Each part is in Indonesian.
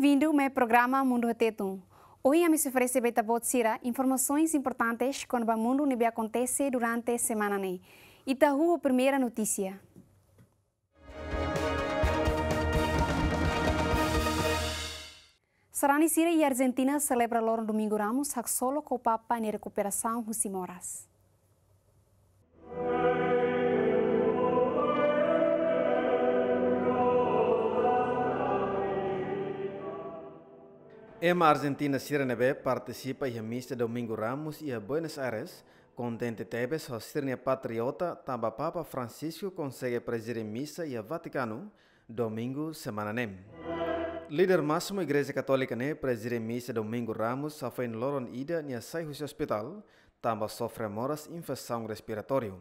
Bem-vindo ao meu programa Mundo Retetum. Hoje eu me ofereço beta botsira informações importantes quando o mundo nebe acontece durante a semana. Né? E tá a primeira notícia. Sarani e Argentina celebram o domingo Ramos solo com o Papa em recuperação Husimoras. Música Ema Argentina Sirenebe participa em missa Domingo Ramos a Buenos Aires, contente tebes a Sirene patriota tamba Papa Francisco consegue presidir missa a Vaticano, domingo semana nem. Líder máximo Igreja Católica né presidir missa Domingo Ramos a foi em Loron Ida nia sai hospital, tamba sofre moras infecção respiratória.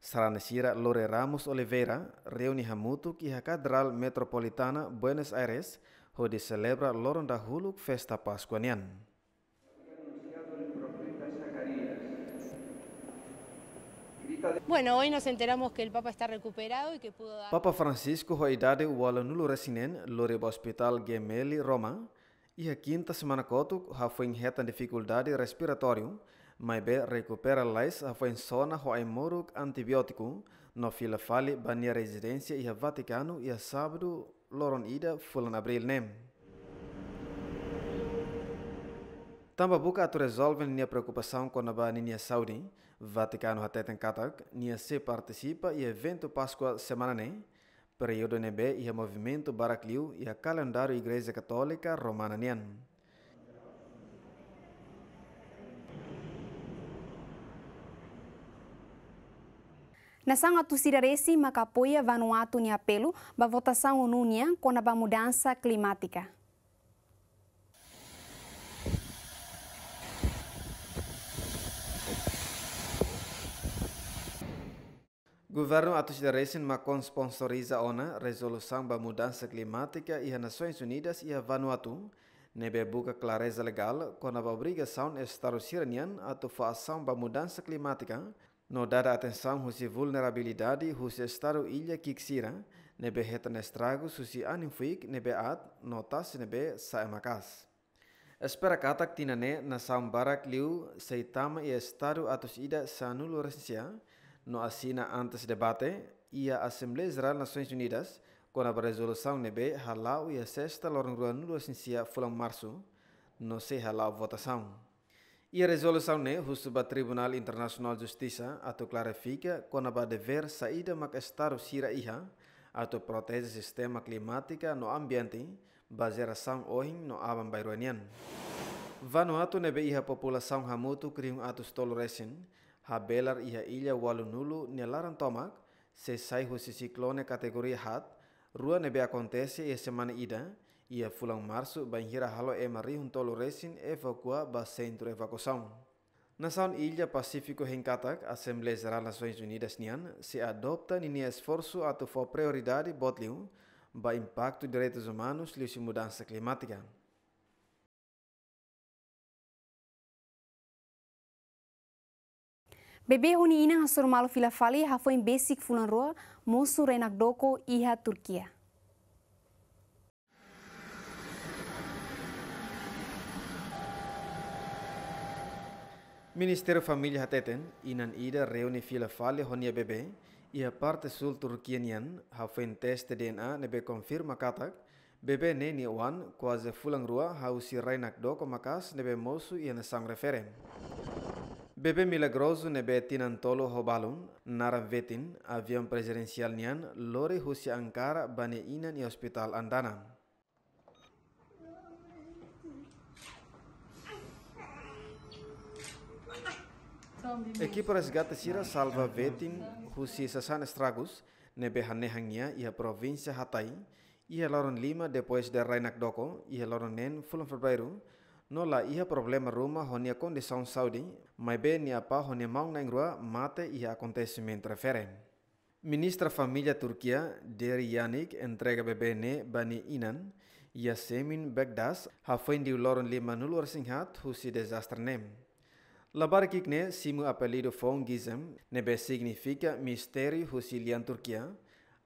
Saranasira Lore Ramos Oliveira reúne Hamutu que é a Catedral Metropolitana Buenos Aires, o de celebra loron da huluk festa pascuanian. Bueno, hoy nos enteramos que el Papa está recuperado y que pudo dar... Papa Francisco idade wala nulo resinen lore hospital Gemelli, Roma, e a quinta semana que ha foi em dificuldade respiratória, mas be recupera lais ha foi em zona ho aimoruk antibiótico, no fila fale bania residência e a Vaticano e a sábado Loron ida fulan abril nem. Tamba buka atu resolve nia preocupação com a nia Saudi, Vaticano hateten katak, nia se participa e evento Páscoa semana nem, período nebe e movimento barakliu e a calendário Igreja Católica Romana nian. Nação Atussiraresi maca apoia Vanuatu em apelo para votação unânia contra a mudança climática. Governo Atussiraresi macon sponsoriza ona resolução para mudança climática e as Nações Unidas e Vanuatu Nebe buka clareza legal kona obrigação estar o atau ação para mudança climática no dar atenção husi vulnerabilidade husi estado ilha kiksira nebe hetan estrago susi aninfuik nebe at notas nebe saemakas. Espera katak tinane na sambarak liu seitama ia estado atus ida sanulo resensia no asina antes debate ia Assemble Geral Nações Unidas com a resolução nebe halau ia sexta lorong ruanulo resensia fulang marsu no se halau votação. Ia resolusau ne husu ba Tribunal Internasional Justisa atau ato clarifica quando dever saida mak estado sira iha atau protese sistema climática no ambiente sang ohin no aban bairuanian. Vanuatu nebe iha população hamutu kriung atus toleresin habelar iha ilha walunulu nelaran tomak sesai husi siklone kategori hat rua nebe acontece e semana ida ia fulan março banhira halo e marrihun tolo resin o ba centro evacuação. Nação Ilha Pacífico a Assembleia Geral das Nações Unidas Nian, se adopta nini esforço a for prioridade botliu ba impacto direitos humanos e mudança climática. Bebe huni ina hasur malu fila fali hafo em basic fulan roa, monsu renak doko iha Turquia. Ministério Família Hateten inan ida reuni fila fale honia Bebe, Ia a parte sul turquienian hafen teste DNA nebe konfirm, katak Bebe ne ni wan quase fulang rua hausi rainak do makas nebe mosu e na sang referem. Bebê milagroso nebe tinan tolo hobalun nara vetin avion presidensial nian lori husi angkara, bane inan i hospital andanan. Ekiparas gata sira salva vetin husi sasan estragos nebe ia provinsia Hatay ia loron lima depois de Rainak Doko ia loron nen fulon febrero nola ia problema Roma honia condição Saudi mas bem nia pa honia mau na mate ia acontecimento referen. Ministra Família Turquia Deri Yannick entrega ne Bani Inan ia semin Bagdas di loron lima nulor singhat husi desastre nem. La barquicne, simu apelido gizem, nebe significa misteri husilian Turquia,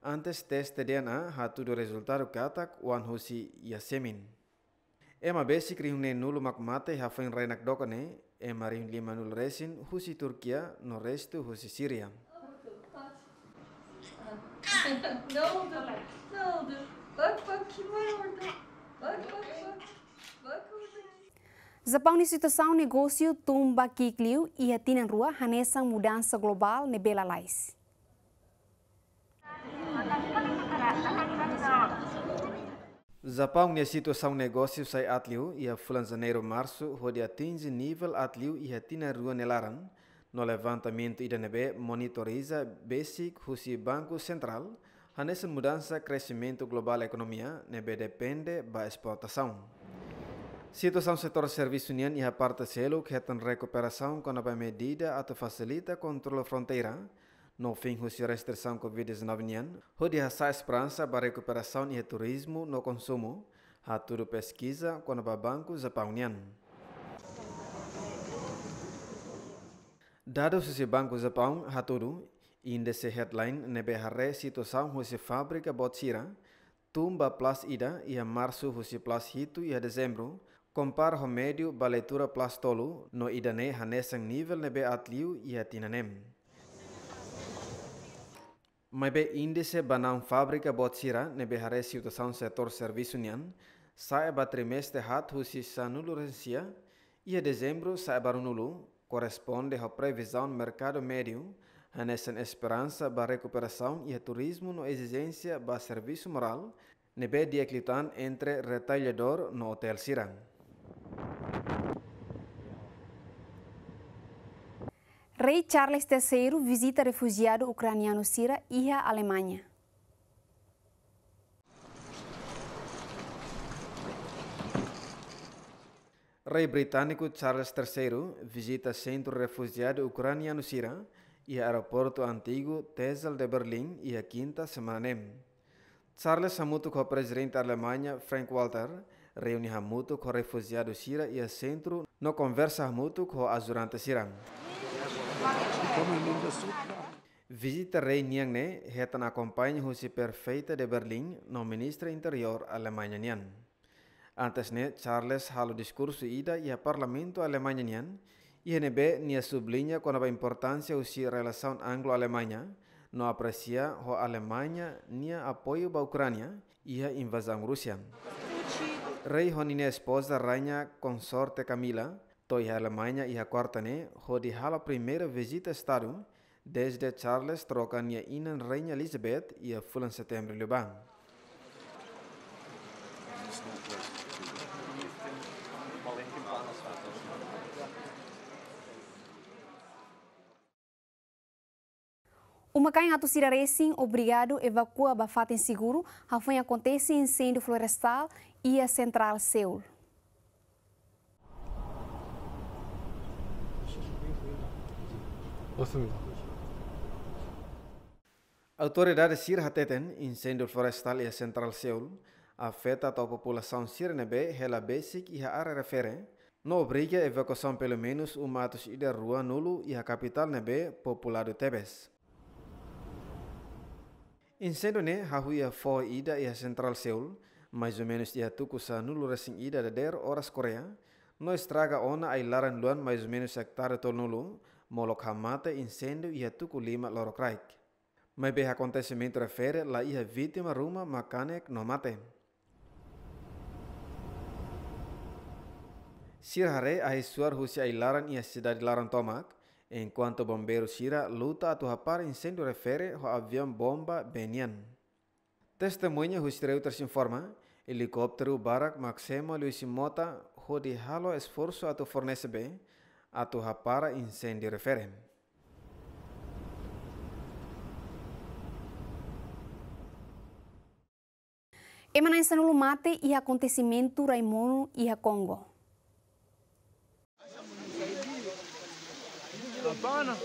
antes test DNA hatu do resultado katak wan husi yasemin. Ema besik rihun nulu makmate hafen renak dokane, ema rihun lima nul resin husi Turkia no restu husi Syria. Bak bak kim var orada? Bak bak bak. Bak Zapangnisitasao negócio tumba kikliu e atinan rua hanesang mudança global nebela lais. Zapão ne situação negócio sai atliu e a fulan janeiro março rode atinge nível atliu ia atina rua nelaran. No levantamento IDNB monitoriza basic husi banku Central hanesan mudança kresimento global ekonomia nebe depende ba exportação. Situação setor serviço união e a parte selo que tem recuperação com a medida a facilita controle fronteira, no fim da restrição Covid-19 união, onde a esperança para recuperação e turismo no consumo, a tudo pesquisa com a banco Japão união. Dados se banco Zapão, a tudo, índice headline nebeharre situação hoje fábrica botsira, tumba plus ida e a março hoje plus hito e a dezembro, Compar homedio baletura plastolu no idane hanesang nível nebe atliu atinanem. Maibe índice banam fábrica botsira nebe hare situação setor serviço nian, saiba trimestre hat husi sanulurencia, ia dezembro saiba runulu, corresponde a previsão mercado médio, hanesan esperança ba recuperação e turismo no exigência ba serviço moral, nebe diaclitan entre retalhador no hotel sirang. Rei Charles III visita refugiado ucraniano Sira e a Alemanha. Rei britânico Charles III visita centro refugiado ucraniano Sira e aeroporto antigo Tesel de Berlim e a quinta semana. Charles Samuto com o presidente da Alemanha Frank Walter reunirá muito com refugiados Sira e centro, não conversa muito com as durante Sira. Visita Rei Niangne, reta na acompanha Rússia Perfeita de Berlim, no ministro interior Alemanha Nian. Antes ne, Charles halo discurso ida e a parlamento Alemanha Nian, NB nia sublinha com a importância da relação anglo-alemanha, não aprecia o Alemanha nia apoio ba Ucrânia e a invasão Rússia. Rey honine esposa reina consorte Camila, Toya Alemania y a quartane, la primera primeira visita estado, desde Charles troca a inan Reina Elizabeth y a fulan setembro Luban. Uma canha Atusira Racing, obrigado, evacua Bafata seguro Rafun acontece incêndio florestal e a central Seul. Autoridades Sir Hateten, incêndio florestal e a central Seul, afeta a população Sirenebe, Hela Basic e a área refere. não obriga a evacuação pelo menos um matos e da rua nulo e a capital Nebe, populado Tebes. Insendo ne Insendone hahuia fo ida ia Central Seoul, mais ou menos ia tuku sa nulu racing ida da der horas Korea, no estraga ona ai laran luan mais ou menos hectare tol nulo, molok hamata insendo ia tuku lima lorok raik. Mas bem acontecimento refere la ia vítima ruma makanek no mate. Sirhare ai suar husi ai laran ia cidade laran tomak, En cuanto bomberos Shira luta a rapar incendio refere a avión bomba Benian. Testemunha Rus Reuters informa, helicóptero Barak Maximo Luis Mota el esfuerzo a tu fornece a tu rapar incendio refere. sanulu mate y acontecimiento Raimundo y a Congo. urbana.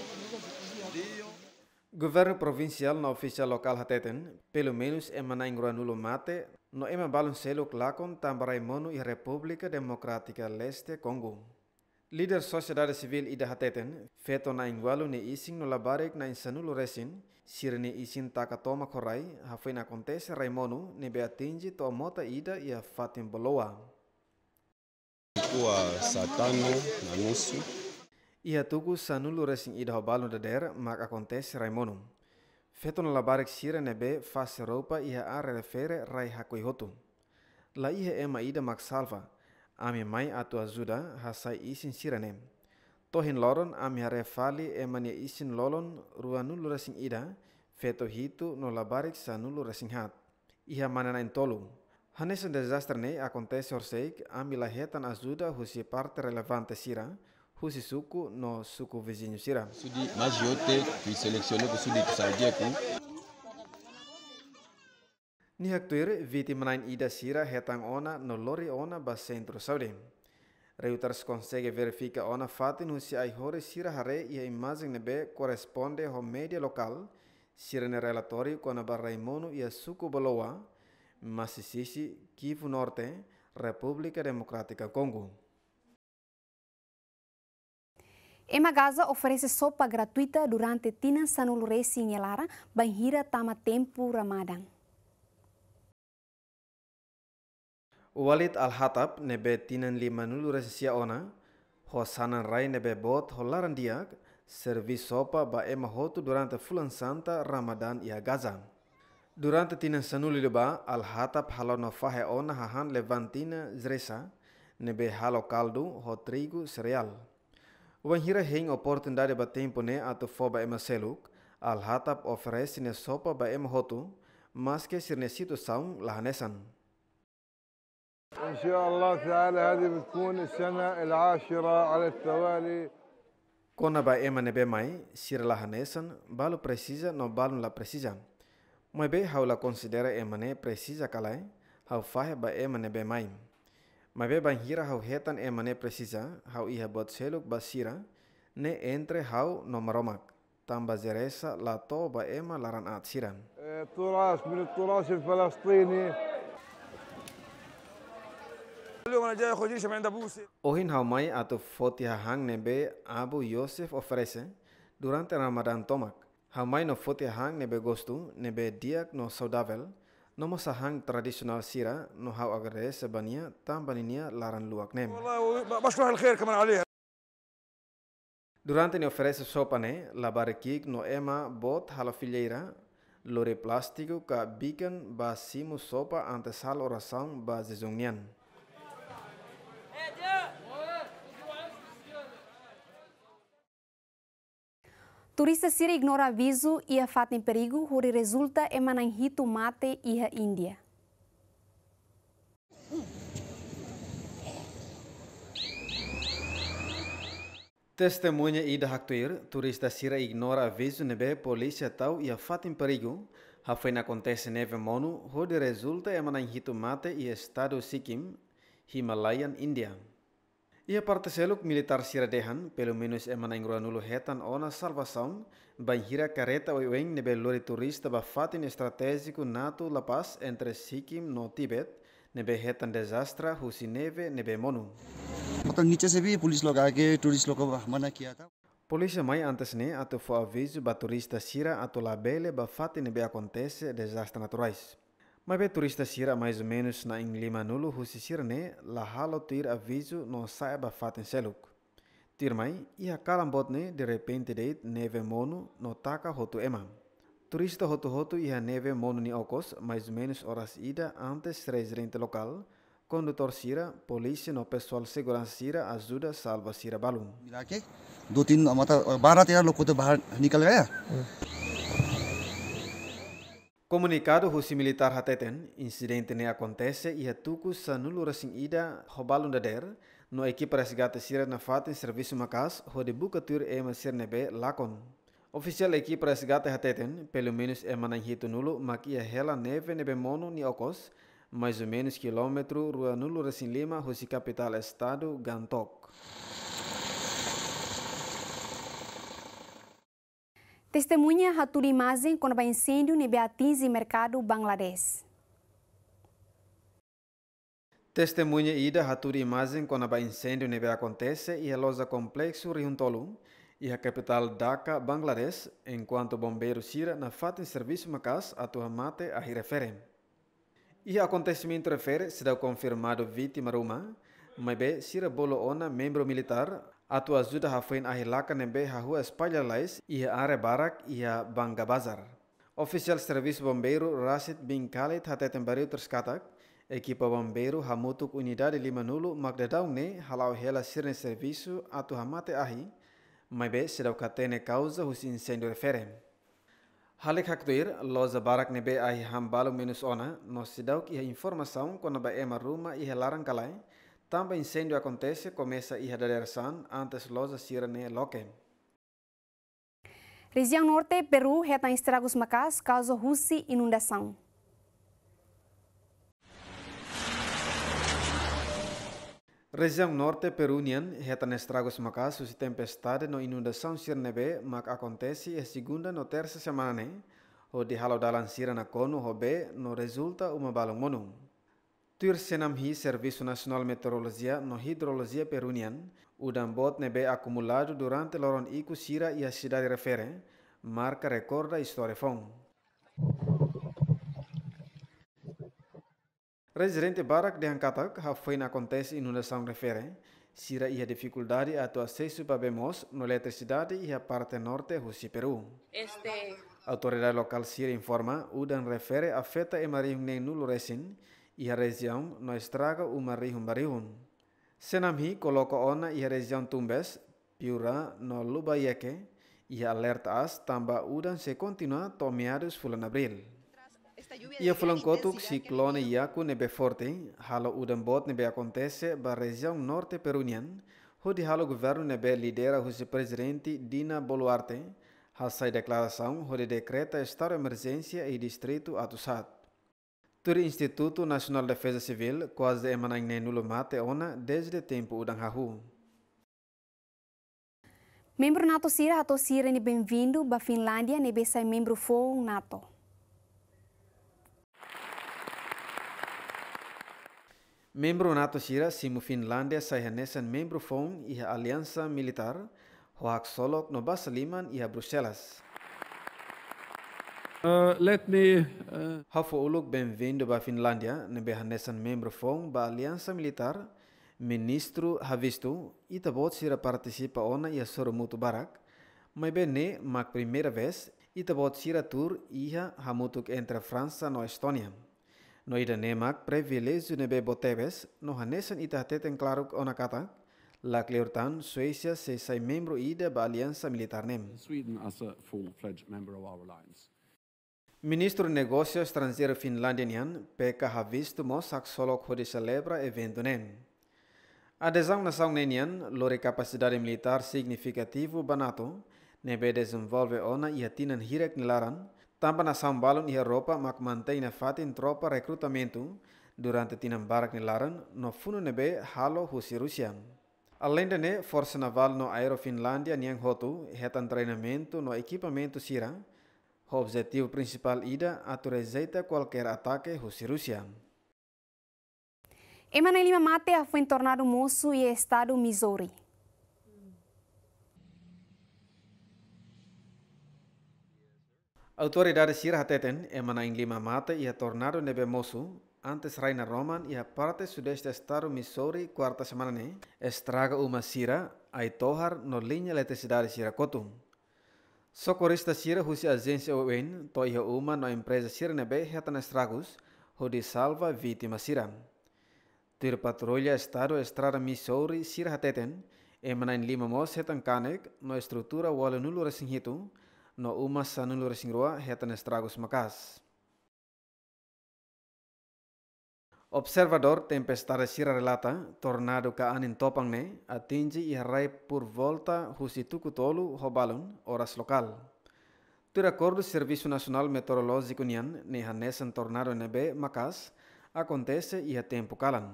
Governo provincial na oficial local hateten, pelo menos em nulo mate, no em Baloncelo Clacon, Tambraimono e República Democrática Leste Congo. Líder sociedade civil ida hateten, feto na ingualo ne ising no labarek na insanulo resin, sirne isin takatoma korai, hafei na acontece Raimono, ne beatingi to mota ida e a Fatim Boloa. Satano, na Ia tugu sanulu resing ida hobalun da mak akontes Raimonum. Feton labarek sira nebe faz Europa ia a refere rai hakoi hotu. La iha ema ida mak salva. Ami mai atua zuda hasai isin siranem. Tohin loron ami hare fali emania isin lolon ruanulu resing ida feto hitu no labarek sanulu resing hat. Ia manana entolum. Hanes un desastre ne orseik ami la hetan ajuda husi parte relevante sira. Hussisuku, no suco vizinho Sira. Sudi, mas eu te fui é para Ni haktuir vitimanain ida Sira retang ona no lori ona ba centro saudi. Reuters consegue verificar ona fato no se ai hore Sira hare e a imagem nebe corresponde ao média local. Sira ne relatório com o Barraimono é a suco Boloa, mas Kivu Norte, República Democrática Congo. Ema Gaza oferece sopa gratuita durante Tina resi Nyelara, Banhira Tama Tempo Ramadan. Walid Al-Hatab nebe tinan lima nuluresi ona, sanan rai nebe bot holaran diak, servis sopa ba ema hotu durante fulan santa Ramadan ia Gaza. Durante tina sanul leba, Al-Hatab halono fahe ona hahan levantina zresa, nebe halo kaldu ho trigu cereal. Wan hira heng oportunidade ba tempo ne ato foba ema seluk, al hatap oferece ne sopa ba ema hotu, mas que sirne situação lahanesan. إن شاء الله تعالى هذه بتكون السنة العاشرة على التوالي Kona ba ema nebe mai, sir lahanesan, balo precisa no balo la precisa. Moebe hau la considera emane precisa kalai, hau fahe ba ema nebe mai. Mas ben hira hau hetan e mane precisa, hau iha buat seluk basira, ne entre hau nomaromak. Tamba zeresa la toba ema laran atsira. التراث من التراث الفلسطيني اليوم انا جاي اخوي جيشم عند ابوسي اوهين هاو ماي اتو فوتي durante Ramadan tomak. Hau mai no foti hang nebe gostu nebe diak no saudavel Nomo sahang tradisional sira no hau agare sebania nia laran luak nem. Durante ne oferece sopane la barkik no ema bot hala filiera lore plástico ka bikan ba sopa ante sal oração ba zezungnian. Turista síria ignora aviso ia e a fato em perigo, ruri resulta em Mananhito mate e India. Índia. Testemunha Ida e Haktuir, turista síria ignora aviso nebe polícia tal ia e a fato em perigo. A acontece neve monu ruri resulta em Mananhito mate e estado Sikkim, Himalayan, India. Ia parte seluk militar siradehan, pelo menos emanang ruanulo hetan ona salvação, banhira careta oiweng nebelori turista bafatin estratégico nato la paz entre Sikkim no Tibet, nebe hetan desastra husineve nebe monu. नीचे से भी पुलिस लोग आगे टूरिस्ट लोगों को मना किया था Polícia mai antes né ato foi aviso ba turista sira ato labele ba fatin nebe acontece desastres naturais. Mabe turista sira mais ou menos na Lima Nulo, husi sira ne la halo tir aviso no saiba faten seluk. Tir mai ia kalambot ne de repente deit neve mono no taka hotu ema. Turista hotu hotu ia neve mono ni okos mais ou menos horas ida antes residente local. Condutor Sira, polícia no pessoal segurança Sira ajuda salva Sira balum. Do tin amata barat ya lokot bahar nikal gaya. Mm. Comunicado Rusi Militar Hateten, incidente ne acontece e atuku sa nulo sin ida hobalunda der, no equipe resgate sira na fata em serviço macas, rode bucatur e masir nebe lakon. Oficial equipe resgate Hateten, pelo menos em mananhito nulo, maquia hela neve nebe mono ni okos, mais ou menos quilômetro rua nulo sin lima, Rusi capital estado Gantok. Testemunha Haturi Mazen o incêndio em Beatiz mercado Bangladesh. Testemunha Ida Haturi Mazen o incêndio em acontece e elosa complexo Riuntolum e a capital Dhaka, Bangladesh, enquanto bombeiro Sira na fata em serviço Macas a mate a refere. E acontecimento refere se dá confirmado vítima Ruma, mas bem Sira Bolo Ona, membro militar, Atu azuda hafain ahilaka nembe hahu espalha lais ia are barak ia banga bazar. Official Serviço Bombeiro Rasid bin Khalid hatetembariu terskatak, ekipa bombeiro hamutuk unida di lima nulu magdedaune halau hela sirne serviço atau hamate ahi, maibe sedawkatene causa husi incêndio refere. Halik haktuir, loza barak nebe ahi hambalu minus ona, nos sidauk ia informação konaba ema rumah ia larang kalai, Também incêndio acontece, começa a irradiar antes loja sira ne loque. Região Norte, Peru, retam estragos macás, causa Rússia inundação. Região Norte Perunian retan estragos macás, os tempestade no inundação sira mac acontece é segunda no terça semana, né? O de halodalan sira na cono, hobe, no resulta uma balão monum. Tur senam hi Servisu Nasional Meteorologia no Hidrologia Perunian, udan bot nebe acumulado durante loron iku sira ia a cidade refere, marca recorda história fon. Residente Barak de Hankatak ha foi na acontece inundação refere, sira ia dificuldade a acesso para bemos no eletricidade ia a parte norte Rusi Peru. Este... Autoridade local sira informa, udan refere afeta e marihung nem nulo resin, e a região não estraga uma rihum barihum. Senamhi coloca ona e a região tumbes, piura no lubayeke, e alerta as tamba udan se continua tomeados meados fulan abril. a fulan kotuk ciclone iaco nebe forte, halo udan bot nebe acontece ba região norte perunian, hodi halo governo nebe lidera o presidente Dina Boluarte, ha sai declaração hodi decreta estado emergência e distrito atusat. Turi Instituto Nasional de Defesa Civil, quase emanang ne nulo mate ona desde tempo udang hahu. Membro NATO Sira, atau Sira ne bem-vindo ba Finlândia ne besa membro fo NATO. Membro NATO Sira simu Finlândia sai hanesan membro fo ia aliança militar, hoak solok no basaliman ia Bruxelas. Uh, let me uh... Hafo uluk bem ba Finlandia ne behanesan membro fong ba aliansa militar, ministro Havisto, ita bot sira participa ona ia soromutu barak, mai ne mak primeira vez, ita bot sira tur iha hamutuk entre fransa no Estonia. No ida nemak privilegio be botebes, no hanesan ita teten klaruk ona kata, La Cleortan, Suecia se sai membro ida ba aliansa militar nem. Sweden as a full-fledged member of our alliance. Ministro Negócio Estrangeiro finlandenian Pekka Haavisto mo saksolok hodi celebra evento nen. Adesão nação nenian lore capacidade militar significativo banato nebe desenvolve ona ia tinan hirek nilaran tampa nação balon ia Europa mak mantém na fatin tropa recrutamento durante tinan barak nilaran no funo nebe halo husi Rusia. Além de ne, Força Naval no Aero Finlândia niang hotu, retan treinamento no equipamento sira, O objetivo principal ida aturezeita qualquer ataque Rússia Rusia. Emmanuel Lima mate foi tornado moço e estado Missouri. Autoridades sira hateten Emmanuel Lima Mate e tornado nebe moço antes Raina Roman e a parte sudeste estado Missouri cuarta semana ne ¿eh? estraga uma sira aitohar no linha eletricidade sira cotum. Socorista Sira Rusi Agência UN, toia uma no empresa Sira Nebe retana estragos, onde salva vítima Sira. Tir patrulha Estado Estrada Missouri Sira Hateten, emana in Lima Mos hetan kanek no estrutura Wala Nulura Sinhito, no uma Sanulura Singrua retan estragos Macas. Observador tempestade sira relata tornado ka anin topang ne atingi iharai pur volta tuku tolu hobalun horas local. De acordo com o Serviço Nacional Meteorológico nian ne hanesan tornado nebe makas akontese e a tempo calan.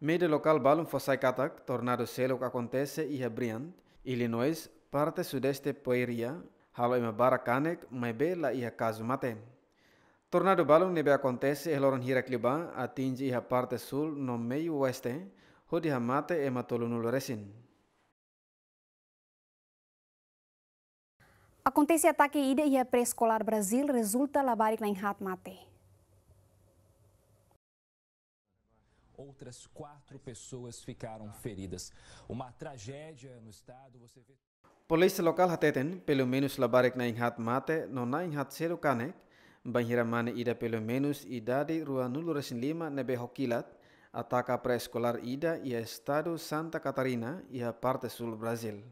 Mede lokal balun fosai katak tornado seluk akontese iha a Illinois, parte sudeste poeria, halo ima barakanek mebe la iha caso matem. Tornado balão neve acontece e Loron Hiracliba, atinge a parte sul no meio-oeste, onde a mata e matolo Loresin. Acontece ataque ida e a pré-escolar Brasil resulta labarik na mate. Outras quatro pessoas ficaram feridas. Uma tragédia no estado. Você vê... Polícia local hateten, pelo menos labarik na mate, não na enhat seru kanek, banhira mane ida pelo menos idade rua nulo resin lima nebe hokilat ataka pré ida ia estado Santa Catarina ia parte sul Brasil.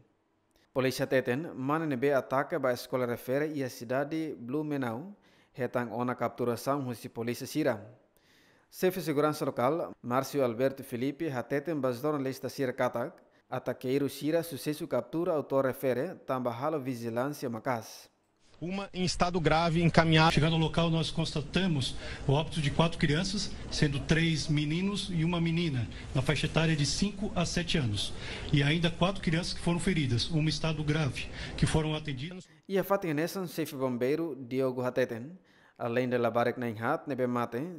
Polisi teten mane nebe atake ba escola refere ia a Blumenau hetang ona capturação husi polisi sira. Sefe de segurança local, Marcio Alberto Felipe, hateten basdona lista sira katak, iru sira sucesso captura autor refere tambahalo vigilância makas. Uma em estado grave, encaminhada. Chegando ao local, nós constatamos o óbito de quatro crianças, sendo três meninos e uma menina, na faixa etária de 5 a 7 anos. E ainda quatro crianças que foram feridas, uma em estado grave, que foram atendidas. E a nessa chefe bombeiro, Diogo Hateten, além de labarek na inhat,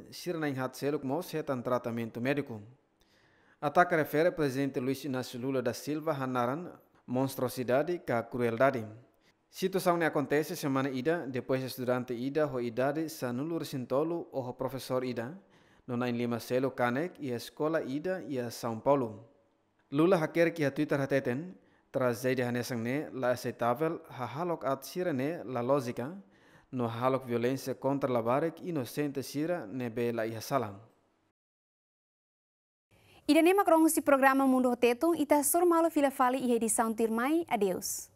sir na inhat seluk mo setan tratamento médico. Ataque refere presidente Luiz Inácio Lula da Silva Hanaran, monstruosidade ca crueldade. Situação ne acontece semana ida, depois estudante ida ou idade Sanulo Recintolo, sintolo o professor ida, nona em lima selo canec e a escola ida e a São Paulo. Lula hacker que a Twitter hateten, tragédia hanesang ne la aceitável ha halok at sira ne la lógica, no halok violência contra la barek inocente sira ne be la iha salam. Ida ne makrong programa Mundo Tetung ita surmalo fila fali iha edição tirmai, adeus.